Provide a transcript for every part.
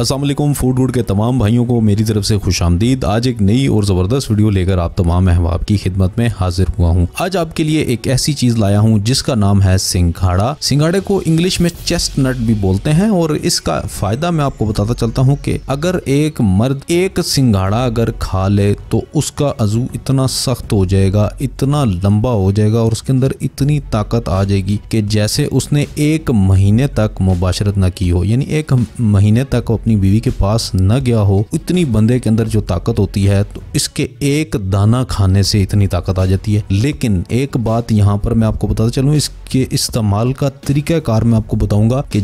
Aslam food good के तमाम भाइयों को मेरी तरफ से खुश आमदीद आज एक नई और ज़बरदस्त वीडियो लेकर आप तमाम अहबाब की खिदमत में हाजिर हुआ हूँ आज आपके लिए एक ऐसी चीज़ लाया हूँ जिसका नाम है सिंघाड़ा सिंघाड़े को इंग्लिश में चेस्ट नट भी बोलते हैं और इसका फ़ायदा मैं आपको बताता चलता हूँ कि अगर एक मर्द एक सिंघाड़ा अगर खा ले तो उसका अजू इतना सख्त हो जाएगा इतना लंबा हो जाएगा और उसके अंदर इतनी ताकत आ जाएगी कि जैसे उसने एक महीने तक मुबाशरत ना की हो यानी एक महीने तक अपनी बीवी के पास न गया हो इतनी बंदे के अंदर जो ताकत होती है तो इसके एक दाना खाने से इतनी ताकत आ जाती है लेकिन एक बात यहाँ पर मैं आपको बताता चलूँ इस के इस्तेमाल का तरीक़ाकार मैं आपको बताऊंगा कि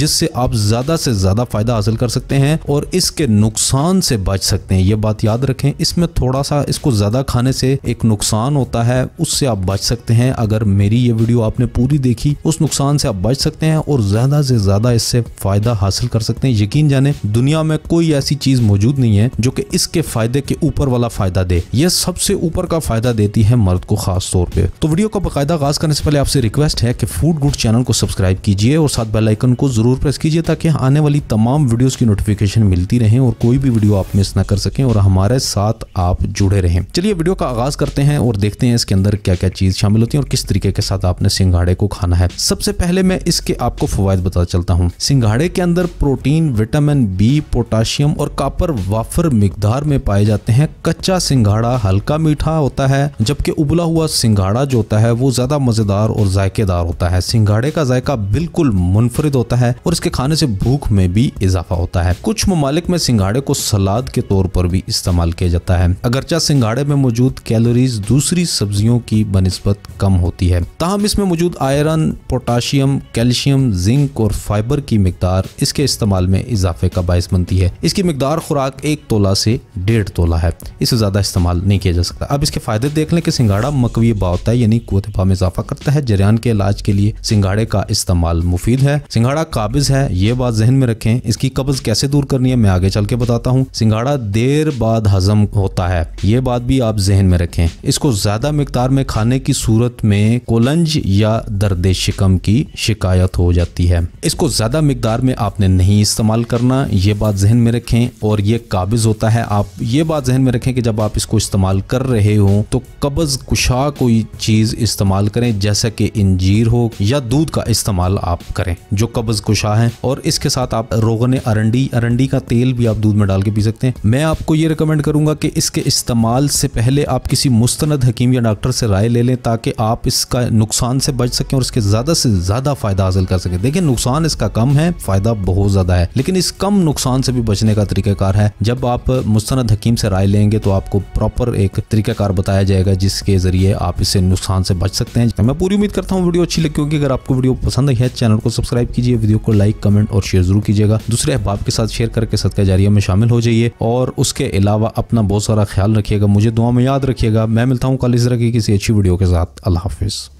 जिससे आप ज़्यादा से ज़्यादा फ़ायदा हासिल कर सकते हैं और इसके नुकसान से बच सकते हैं ये बात याद रखें इसमें थोड़ा सा इसको ज़्यादा खाने से एक नुकसान होता है उससे आप बच सकते हैं अगर मेरी ये वीडियो आपने पूरी देखी उस नुकसान से आप बच सकते हैं और ज़्यादा से ज़्यादा इससे फ़ायदा हासिल कर सकते हैं यकीन जाने दुनिया में कोई ऐसी चीज़ मौजूद नहीं है जो कि इसके फ़ायदे के ऊपर वाला फ़ायदा दे यह सबसे ऊपर का फ़ायदा देती है मर्द को खास तौर पर तो वीडियो को बाकायदा आगाज करने से पहले आपसे रिक्वेस्ट रिक्वेस्ट है कि फूड गुड चैनल को सब्सक्राइब कीजिए और साथ बेल आइकन को ज़रूर प्रेस कीजिए ताकि आने वाली तमाम वीडियोस की नोटिफिकेशन मिलती रहे और कोई भी वीडियो आप मिस ना कर सकें और हमारे साथ आप जुड़े रहें चलिए वीडियो का आगाज़ करते हैं और देखते हैं इसके अंदर क्या क्या चीज़ शामिल होती है और किस तरीके के साथ आपने सिंघाड़े को खाना है सबसे पहले मैं इसके आपको फवायद बता चलता हूँ सिंघाड़े के अंदर प्रोटीन विटामिन बी पोटाशियम और कापर वाफर मिकदार में पाए जाते हैं कच्चा सिंघाड़ा हल्का मीठा होता है जबकि उबला हुआ सिंघाड़ा जो होता है वो ज़्यादा मज़ेदार और जायका जायकेदार होता है सिंगाड़े का जायका बिल्कुल मुनफरद होता है और इसके खाने से भूख में भी इजाफा होता है कुछ ममालिक में सिंगाड़े को सलाद के तौर पर भी इस्तेमाल किया जाता है अगरचा सिंघाड़े में मौजूद कैलोरीज दूसरी सब्जियों की बनस्बत कम होती है ताहम इसमें मौजूद आयरन पोटाशियम कैल्शियम जिंक और फाइबर की मकदार इसके इस्तेमाल में इजाफे का बायस बनती है इसकी मकदार खुराक एक तोला से डेढ़ तोला है इसे ज़्यादा इस्तेमाल नहीं किया जा सकता अब इसके फायदे देख लें कि सिंगाड़ा मकवी बा होता है यानी कोतबा में इजाफा करता है जरियान के इलाज के लिए सिंगाड़े का इस्तेमाल मुफीद है सिंगाड़ा काबिज है ये बात जहन में रखें इसकी कब्ज कैसे दूर करनी है मैं आगे चल के बताता हूँ सिंगाड़ा देर बाद हजम होता है ये बात भी आप जहन में रखें इसको ज्यादा मकदार में खाने की सूरत में कोलंज या दर्द शिकम की शिकायत हो जाती है इसको ज्यादा मकदार में आपने नहीं इस्तेमाल करना ये बात जहन में रखें और ये काबिज होता है आप ये बात जहन में रखें कि जब आप इसको इस्तेमाल कर रहे हो तो कब्ज कुशा कोई चीज इस्तेमाल करें जैसा कि इंजीर हो या दूध का इस्तेमाल आप करें जो कब्ज कुशा है और इसके साथ आप रोगन अरंडी अरंडी का तेल भी आप दूध में डाल के पी सकते हैं मैं आपको ये रिकमेंड करूंगा कि इसके इस्तेमाल से पहले आप किसी मुस्तंद हकीम या डॉक्टर से राय ले लें ताकि आप इसका नुकसान से बच सकें और इसके ज़्यादा से ज़्यादा फ़ायदा हासिल कर सकें देखिए नुकसान इसका कम है फ़ायदा बहुत ज़्यादा है लेकिन इस कम नुकसान से भी बचने का तरीक़ाकार है जब आप मुस्तंद हकीम से राय लेंगे तो आपको प्रॉपर एक तरीक़ाकार बताया जाएगा जिसके ज़रिए आप इसे नुकसान से बच सकते हैं मैं पूरी उम्मीद करता हूँ हूँ वीडियो अच्छी लगी होगी अगर आपको वीडियो पसंद आई है चैनल को सब्सक्राइब कीजिए वीडियो को लाइक कमेंट और शेयर जरूर कीजिएगा दूसरे अहबाब के साथ शेयर करके सदका जारिया में शामिल हो जाइए और उसके अलावा अपना बहुत सारा ख्याल रखिएगा मुझे दुआ में याद रखिएगा मैं मिलता हूँ कल इस तरह की किसी अच्छी वीडियो के साथ अल्लाह हाफिज़